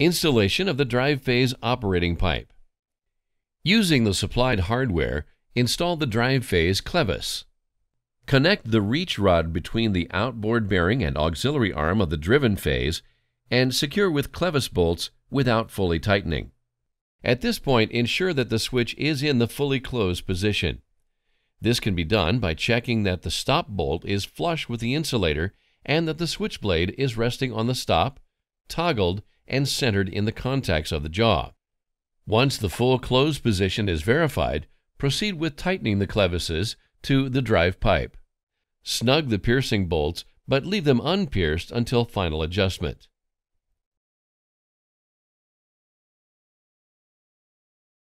Installation of the drive phase operating pipe. Using the supplied hardware, install the drive phase clevis. Connect the reach rod between the outboard bearing and auxiliary arm of the driven phase and secure with clevis bolts without fully tightening. At this point, ensure that the switch is in the fully closed position. This can be done by checking that the stop bolt is flush with the insulator and that the switch blade is resting on the stop, toggled, and centered in the contacts of the jaw. Once the full closed position is verified, proceed with tightening the clevises to the drive pipe. Snug the piercing bolts, but leave them unpierced until final adjustment.